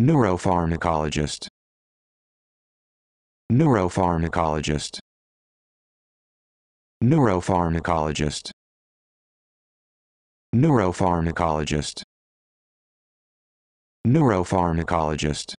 Neuropharmacologist Neuropharmacologist Neuropharmacologist Neuropharmacologist Neuropharmacologist